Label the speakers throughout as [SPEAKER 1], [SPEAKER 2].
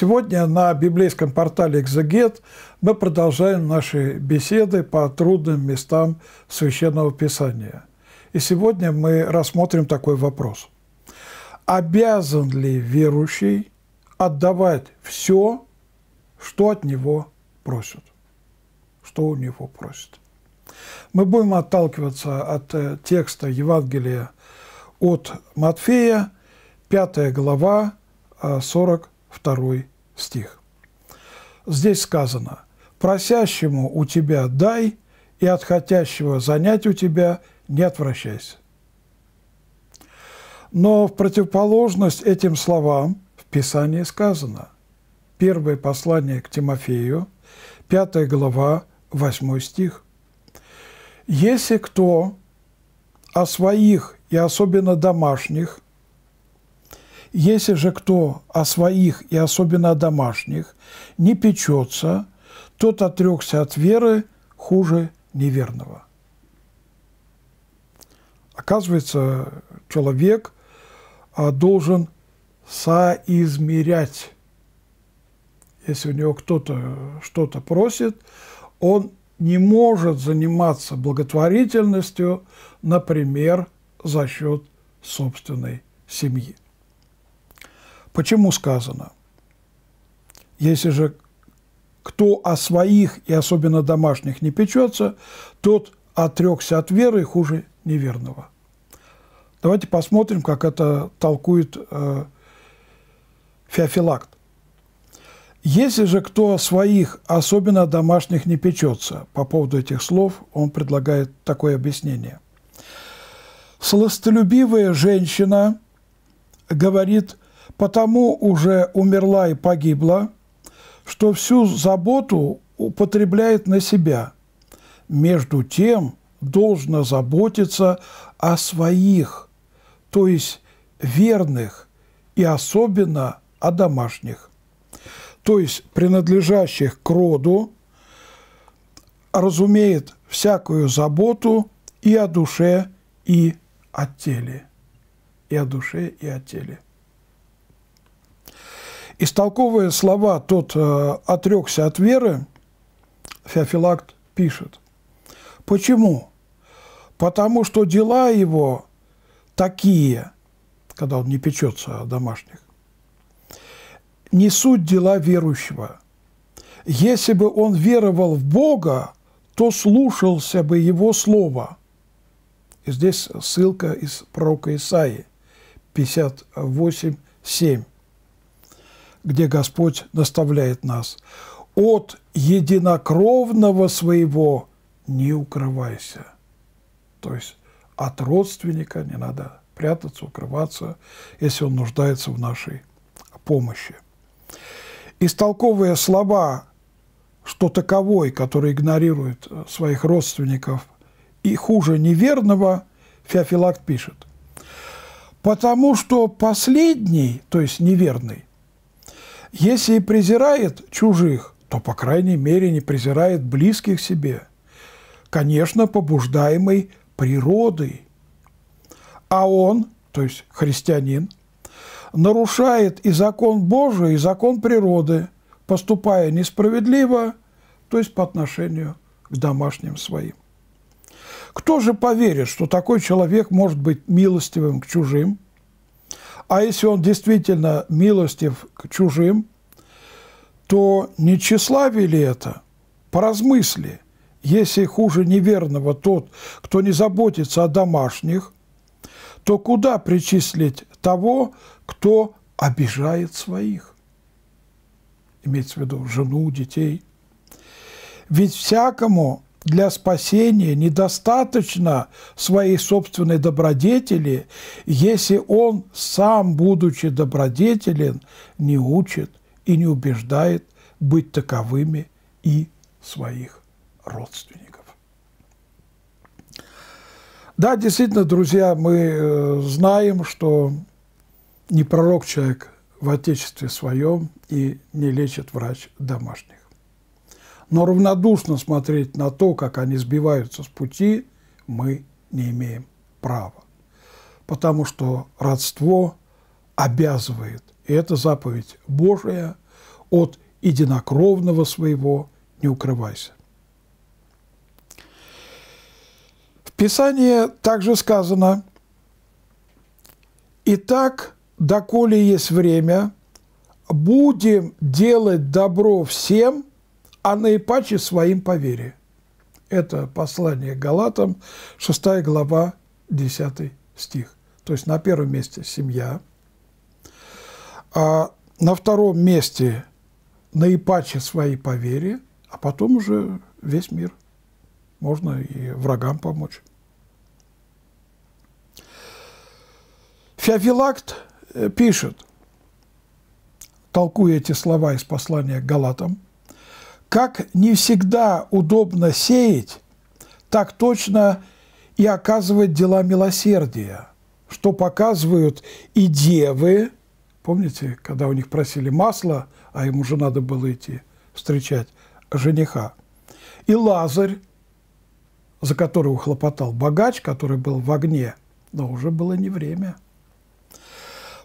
[SPEAKER 1] Сегодня на библейском портале «Экзегет» мы продолжаем наши беседы по трудным местам Священного Писания. И сегодня мы рассмотрим такой вопрос. Обязан ли верующий отдавать все, что от него просят? Что у него просят? Мы будем отталкиваться от э, текста Евангелия от Матфея, 5 глава, 40 э, 2 стих. Здесь сказано «Просящему у тебя дай, и от хотящего занять у тебя не отвращайся». Но в противоположность этим словам в Писании сказано Первое послание к Тимофею, 5 глава, 8 стих. «Если кто о своих и особенно домашних – если же кто о своих и особенно о домашних не печется, тот отрекся от веры хуже неверного. Оказывается, человек а, должен соизмерять. Если у него кто-то что-то просит, он не может заниматься благотворительностью, например, за счет собственной семьи. Почему сказано? Если же кто о своих и особенно домашних не печется, тот отрекся от веры хуже неверного. Давайте посмотрим, как это толкует э, Феофилакт. Если же кто о своих, особенно домашних, не печется, по поводу этих слов он предлагает такое объяснение. Сластолюбивая женщина говорит – потому уже умерла и погибла, что всю заботу употребляет на себя. Между тем должна заботиться о своих, то есть верных, и особенно о домашних, то есть принадлежащих к роду, разумеет всякую заботу и о душе, и о теле. И о душе, и о теле. Истолковывая слова «тот э, отрекся от веры», Феофилакт пишет. Почему? Потому что дела его такие, когда он не печется о домашних, не суть дела верующего. Если бы он веровал в Бога, то слушался бы его слова. И здесь ссылка из пророка Исаии 58, 7 где Господь наставляет нас. От единокровного своего не укрывайся. То есть от родственника не надо прятаться, укрываться, если он нуждается в нашей помощи. Истолковывая слова, что таковой, который игнорирует своих родственников, и хуже неверного, Феофилакт пишет, потому что последний, то есть неверный, если и презирает чужих, то, по крайней мере, не презирает близких себе. Конечно, побуждаемый природой. А он, то есть христианин, нарушает и закон Божий, и закон природы, поступая несправедливо, то есть по отношению к домашним своим. Кто же поверит, что такой человек может быть милостивым к чужим – а если он действительно милостив к чужим, то не тщеславие ли это? Поразмысли. Если хуже неверного тот, кто не заботится о домашних, то куда причислить того, кто обижает своих? Имеется в виду жену, детей. Ведь всякому для спасения недостаточно своей собственной добродетели, если он сам, будучи добродетелен, не учит и не убеждает быть таковыми и своих родственников. Да, действительно, друзья, мы э, знаем, что не пророк человек в отечестве своем и не лечит врач домашний. Но равнодушно смотреть на то, как они сбиваются с пути, мы не имеем права. Потому что родство обязывает, и это заповедь Божия, от единокровного своего не укрывайся. В Писании также сказано, «Итак, доколе есть время, будем делать добро всем – а наипаче своим по вере. Это послание Галатам, 6 глава, 10 стих. То есть на первом месте семья, а на втором месте наипаче свои по вере, а потом уже весь мир. Можно и врагам помочь. Феофилакт э, пишет, толкуя эти слова из послания к Галатам – как не всегда удобно сеять, так точно и оказывать дела милосердия, что показывают и девы, помните, когда у них просили масло, а ему же надо было идти встречать жениха, и Лазарь, за которого хлопотал богач, который был в огне, но уже было не время.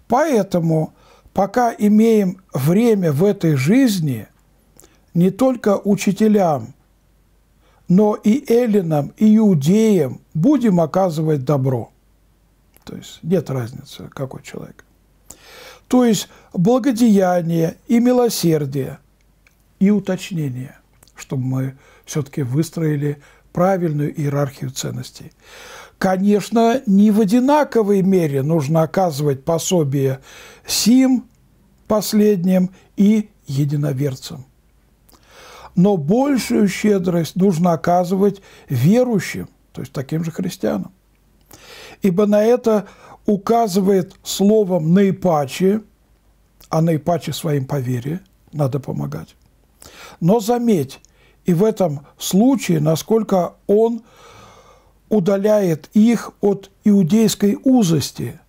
[SPEAKER 1] Поэтому, пока имеем время в этой жизни – не только учителям, но и эллинам, и иудеям будем оказывать добро. То есть нет разницы, какой человек. То есть благодеяние и милосердие, и уточнение, чтобы мы все-таки выстроили правильную иерархию ценностей. Конечно, не в одинаковой мере нужно оказывать пособие сим, последним и единоверцам но большую щедрость нужно оказывать верующим, то есть таким же христианам. Ибо на это указывает словом «наипаче», а наипаче своим по надо помогать. Но заметь, и в этом случае, насколько он удаляет их от иудейской узости,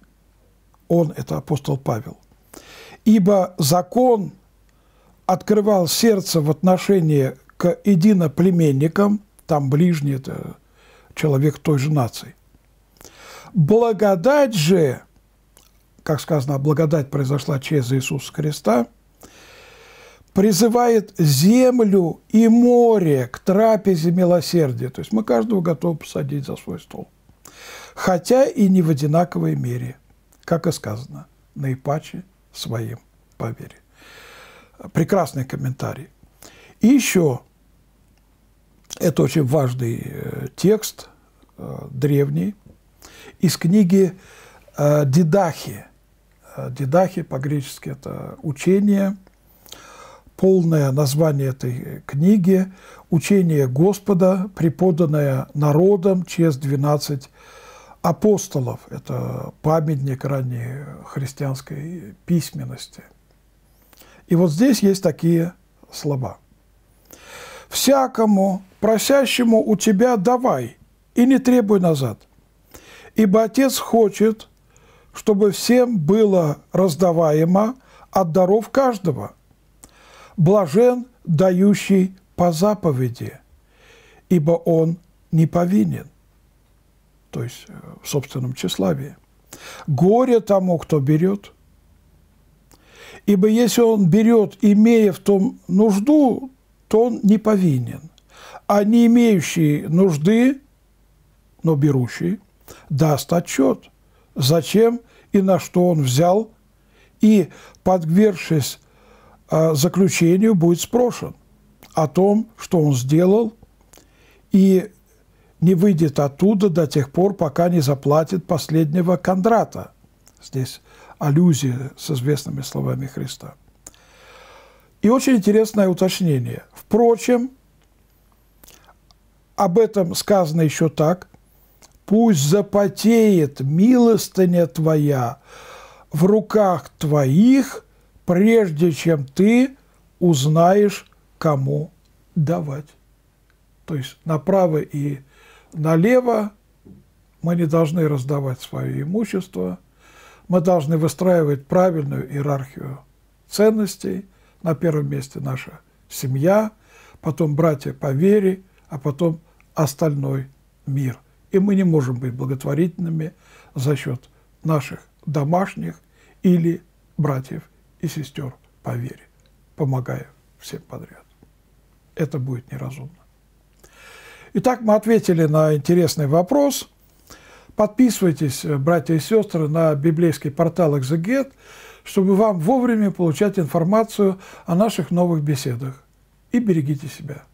[SPEAKER 1] он – это апостол Павел, ибо закон – открывал сердце в отношении к единоплеменникам, там ближний это человек той же нации. Благодать же, как сказано, благодать произошла через Иисуса Христа, призывает землю и море к трапезе милосердия. То есть мы каждого готовы посадить за свой стол. Хотя и не в одинаковой мере, как и сказано, наипаче своим поверит прекрасный комментарий. И еще, это очень важный э, текст, э, древний, из книги э, Дидахи. Дидахи по-гречески это учение, полное название этой книги «Учение Господа, преподанное народом через 12 апостолов». Это памятник ранней христианской письменности – и вот здесь есть такие слова. «Всякому, просящему у тебя давай, и не требуй назад, ибо Отец хочет, чтобы всем было раздаваемо от даров каждого. Блажен, дающий по заповеди, ибо он не повинен» то есть э, в собственном тщеславии. Горе тому, кто берет – Ибо если он берет, имея в том нужду, то он не повинен. А не имеющий нужды, но берущий, даст отчет, зачем и на что он взял, и, подвергшись а, заключению, будет спрошен о том, что он сделал, и не выйдет оттуда до тех пор, пока не заплатит последнего кондрата. Здесь аллюзия с известными словами Христа. И очень интересное уточнение. Впрочем, об этом сказано еще так. «Пусть запотеет милостыня твоя в руках твоих, прежде чем ты узнаешь, кому давать». То есть направо и налево мы не должны раздавать свое имущество, мы должны выстраивать правильную иерархию ценностей. На первом месте наша семья, потом братья по вере, а потом остальной мир. И мы не можем быть благотворительными за счет наших домашних или братьев и сестер по вере, помогая всем подряд. Это будет неразумно. Итак, мы ответили на интересный вопрос – Подписывайтесь, э, братья и сестры, на библейский портал «Экзегет», чтобы вам вовремя получать информацию о наших новых беседах. И берегите себя.